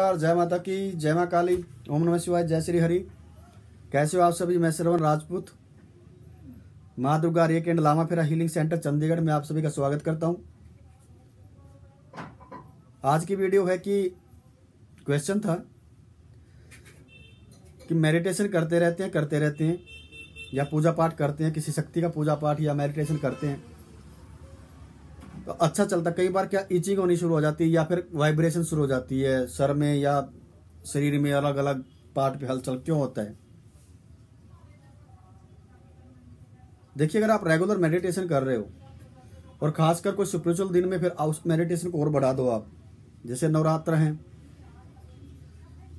जय माता की जय माँ काली ओम नमः शिवाय जय श्री हरि कैसे हो आप सभी मैं श्रवण राजपूत माँ दुर्गा रेक एंड लामा फेरा हीलिंग सेंटर चंडीगढ़ में आप सभी का स्वागत करता हूँ आज की वीडियो है कि क्वेश्चन था कि मेडिटेशन करते रहते हैं करते रहते हैं या पूजा पाठ करते हैं किसी शक्ति का पूजा पाठ या मेडिटेशन करते हैं अच्छा चलता कई बार क्या इचिंग होनी शुरू हो जाती है या फिर वाइब्रेशन शुरू हो जाती है सर में या शरीर में अलग अलग पार्ट पे हलचल क्यों होता है देखिए अगर आप रेगुलर मेडिटेशन कर रहे हो और खासकर कोई स्पिरिचुअल दिन में फिर उस मेडिटेशन को और बढ़ा दो आप जैसे नवरात्र हैं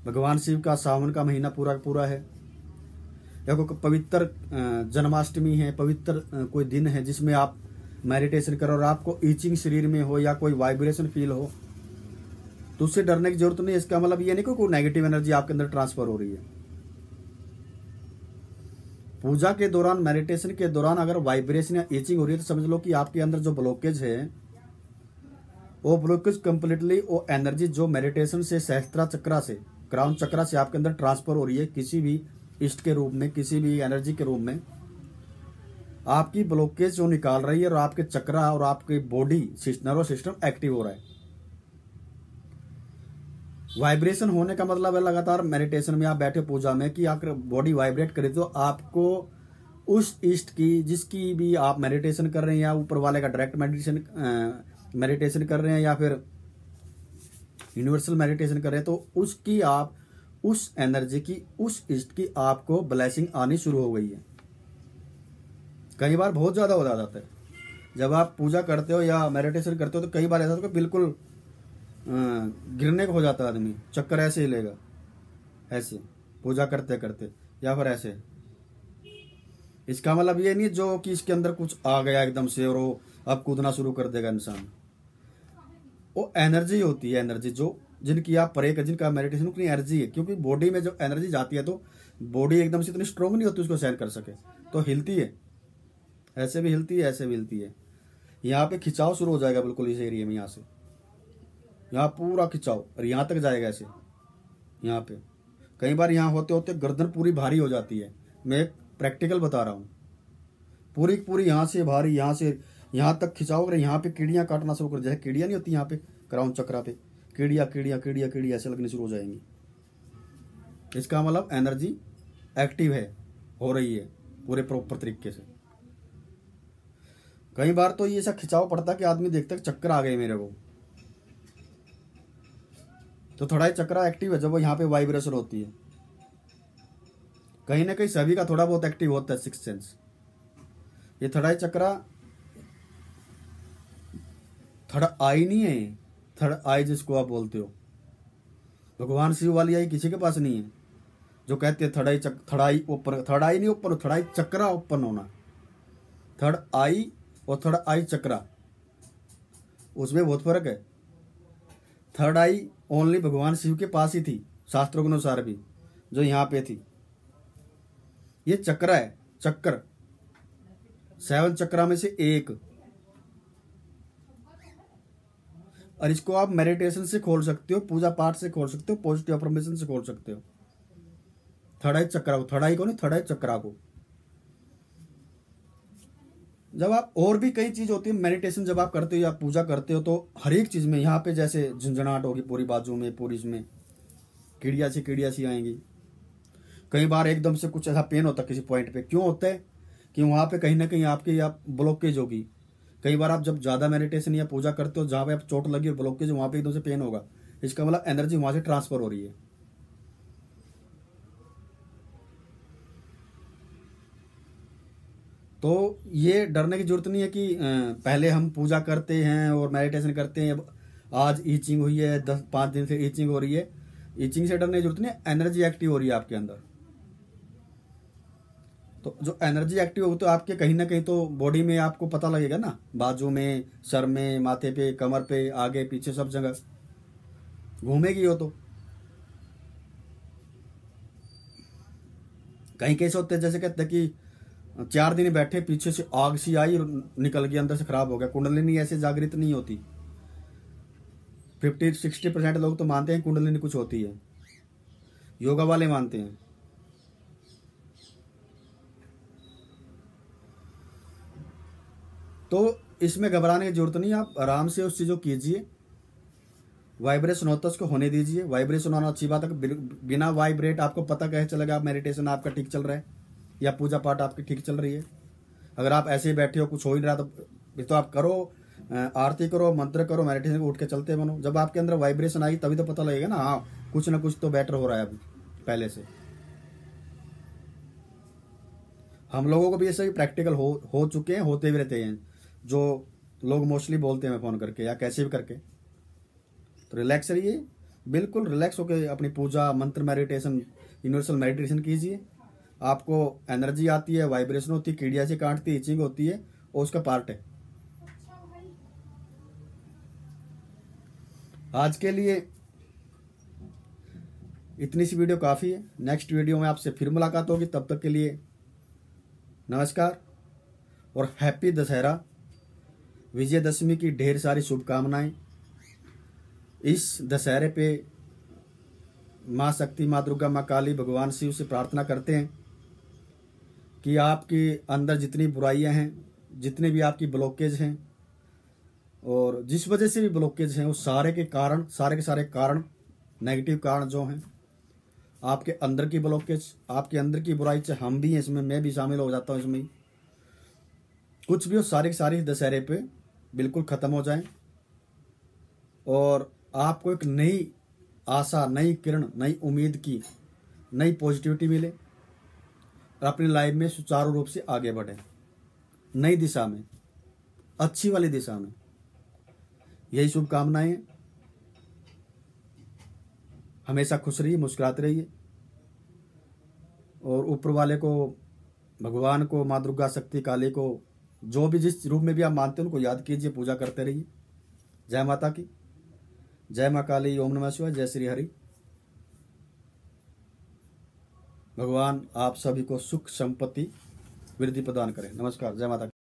भगवान शिव का सावन का महीना पूरा पूरा है या कोई पवित्र जन्माष्टमी है पवित्र कोई दिन है जिसमें आप मेडिटेशन करो और आपको इचिंग शरीर में हो या कोई वाइब्रेशन फील हो तो उससे डरने की जरूरत नहीं इसका मतलब ये नहीं कोई नेगेटिव एनर्जी आपके अंदर ट्रांसफर हो रही है पूजा के दौरान मेडिटेशन के दौरान अगर वाइब्रेशन या इचिंग हो रही है तो समझ लो कि आपके अंदर जो ब्लॉकेज है वो ब्लॉकेज कंप्लीटली वो एनर्जी जो मेडिटेशन से सहस्त्रा चक्रा से क्राउन चक्रा से आपके अंदर ट्रांसफर हो रही है किसी भी इष्ट के रूप में किसी भी एनर्जी के रूप में आपकी ब्लॉकेज जो निकाल रही है और आपके चक्रा और आपके बॉडी नर्वस सिस्टम एक्टिव हो रहा है वाइब्रेशन होने का मतलब है लगातार मेडिटेशन में आप बैठे पूजा में कि आप बॉडी वाइब्रेट करे तो आपको उस इष्ट की जिसकी भी आप मेडिटेशन कर रहे हैं या ऊपर वाले का डायरेक्ट मेडिटेशन मेडिटेशन कर रहे हैं या फिर यूनिवर्सल मेडिटेशन कर रहे हैं तो उसकी आप उस एनर्जी की उस इष्ट की आपको ब्लैसिंग आनी शुरू हो गई है कई बार बहुत ज़्यादा हो जाता है जब आप पूजा करते हो या मेडिटेशन करते हो तो कई बार ऐसा होता बिल्कुल गिरने को हो जाता है आदमी चक्कर ऐसे ही लेगा ऐसे पूजा करते करते या फिर ऐसे इसका मतलब ये नहीं जो कि इसके अंदर कुछ आ गया एकदम से और वो अब कूदना शुरू कर देगा इंसान वो एनर्जी होती है एनर्जी जो जिनकी आप परे कर जिनका मेडिटेशन उतनी एनर्जी है क्योंकि बॉडी में जब एनर्जी जाती है तो बॉडी एकदम से इतनी स्ट्रोंग नहीं होती उसको सहन कर सके तो हिलती है ऐसे भी हिलती है ऐसे भी हिलती है यहाँ पे खिंचाव शुरू हो जाएगा बिल्कुल इस एरिया में यहाँ से यहाँ पूरा खिंचाव और यहाँ तक जाएगा ऐसे यहाँ पे कई बार यहाँ होते होते गर्दन पूरी भारी हो जाती है मैं एक प्रैक्टिकल बता रहा हूँ पूरी पूरी यहाँ से भारी यहाँ से यहाँ तक खिंचाव अगर यहाँ पे कीड़ियाँ काटना शुरू कर जैसे कीड़ियाँ नहीं होती यहाँ पे क्राउन चक्रा पे कीड़िया कीड़िया कीड़िया कीड़िया ऐसे लगने शुरू हो जाएंगी इसका मतलब एनर्जी एक्टिव है हो रही है पूरे प्रॉपर तरीके से कई बार तो ये ऐसा खिंचाव पड़ता कि आदमी देखता चक्कर आ गए मेरे को तो थोड़ा ही चक्रा एक्टिव है जब वो यहाँ पे वाइब्रेशन होती है कहीं ना कहीं सभी का थोड़ा बहुत एक्टिव होता है सिक्स सेंस ये थोड़ा ही चक्रा थर्ड आई नहीं है थर्ड आई जिसको आप बोलते हो भगवान शिव वाली आई किसी के पास नहीं है जो कहते हैं थड़ाई चक थड़ाई ऊपर थड़ाई नहीं ऊपर थड़ाई चक्रा ऊपर होना थर्ड आई और थर्ड आई चक्रा उसमें बहुत फर्क है थर्ड आई ओनली भगवान शिव के पास ही थी शास्त्रों के अनुसार भी जो यहाँ पे थी ये चक्र है चक्र सेवन चक्रा में से एक और इसको आप मेडिटेशन से खोल सकते हो पूजा पाठ से खोल सकते हो पॉजिटिव अफर्मेशन से खोल सकते हो थर्ड आई चक्रा को थर्ड आई को नहीं थर्ड आई चक्रा को जब आप और भी कई चीज होती है मेडिटेशन जब आप करते हो या पूजा करते हो तो हर एक चीज में यहाँ पे जैसे झुंझुनाहट होगी पूरी बाजू में पूरी इसमें कीड़िया सी कीड़िया सी आएंगी कई बार एकदम से कुछ ऐसा पेन होता किसी पॉइंट पे क्यों होता है कि वहाँ पे कहीं ना कहीं आपकी आप ब्लॉकेज होगी कई बार आप जब ज़्यादा मेडिटेशन या पूजा करते हो जहाँ पे आप चोट लगी और ब्लॉकेज वहाँ पे एकदम से पेन होगा इसका मतलब एनर्जी वहाँ से ट्रांसफर हो रही है तो ये डरने की जरूरत नहीं है कि पहले हम पूजा करते हैं और मेडिटेशन करते हैं आज ईचिंग हुई है दस पाँच दिन से ईचिंग हो रही है ईचिंग से डरने की जरूरत नहीं है एनर्जी एक्टिव हो रही है आपके अंदर तो जो एनर्जी एक्टिव होगी तो आपके कहीं ना कहीं तो बॉडी में आपको पता लगेगा ना बाजू में सर में माथे पे कमर पे आगे पीछे सब जगह घूमेगी हो तो कहीं कैसे होते जैसे कहते हैं कि चार दिन बैठे पीछे से आग सी आई और निकल गई अंदर से खराब हो गया कुंडलिनी ऐसे जागृत नहीं होती फिफ्टी सिक्सटी परसेंट लोग तो मानते हैं कुंडलिनी कुछ होती है योगा वाले मानते हैं तो इसमें घबराने की जरूरत नहीं आप आराम से उस चीज़ों कीजिए वाइब्रेशन होता है उसको होने दीजिए वाइब्रेशन होना अच्छी बात है बिना वाइब्रेट आपको पता कैसे चलेगा आप मेडिटेशन आपका ठीक चल रहा है या पूजा पाठ आपकी ठीक चल रही है अगर आप ऐसे ही बैठे हो कुछ हो ही नहीं रहा तो तो आप करो आरती करो मंत्र करो मेडिटेशन उठ के चलते बनो जब आपके अंदर वाइब्रेशन आई तभी तो पता लगेगा ना हाँ कुछ ना कुछ तो बेटर हो रहा है अभी पहले से हम लोगों को भी ऐसे प्रैक्टिकल हो हो चुके हैं होते भी रहते हैं जो लोग मोस्टली बोलते हैं फ़ोन करके या कैसे भी करके तो रिलैक्स रहिए बिल्कुल रिलैक्स होकर अपनी पूजा मंत्र मेडिटेशन यूनिवर्सल मेडिटेशन कीजिए आपको एनर्जी आती है वाइब्रेशन होती है कीड़िया से काटती इचिंग होती है और उसका पार्ट है आज के लिए इतनी सी वीडियो काफ़ी है नेक्स्ट वीडियो में आपसे फिर मुलाकात होगी तब तक के लिए नमस्कार और हैप्पी दशहरा विजयदशमी की ढेर सारी शुभकामनाएं इस दशहरे पे माँ शक्ति माँ दुर्गा माँ काली भगवान शिव से प्रार्थना करते हैं कि आपके अंदर जितनी बुराइयां हैं जितने भी आपकी ब्लॉकेज हैं और जिस वजह से भी ब्लॉकेज हैं उस सारे के कारण सारे के सारे कारण नेगेटिव कारण जो हैं आपके अंदर की ब्लॉकेज आपके अंदर की बुराई से हम भी हैं इसमें मैं भी शामिल हो जाता हूँ इसमें कुछ भी हो सारे के सारे दशहरे पे बिल्कुल ख़त्म हो जाए और आपको एक नई आशा नई किरण नई उम्मीद की नई पॉजिटिविटी मिले और अपनी लाइफ में सुचारू रूप से आगे बढ़े नई दिशा में अच्छी वाली दिशा में यही शुभकामनाएं हमेशा खुश रहिए मुस्कुराते रहिए और ऊपर वाले को भगवान को माँ दुर्गा शक्ति काली को जो भी जिस रूप में भी आप मानते हैं उनको याद कीजिए पूजा करते रहिए जय माता की जय माँ काली ओम नमः शिवाय जय श्री हरि भगवान आप सभी को सुख संपत्ति वृद्धि प्रदान करें नमस्कार जय माता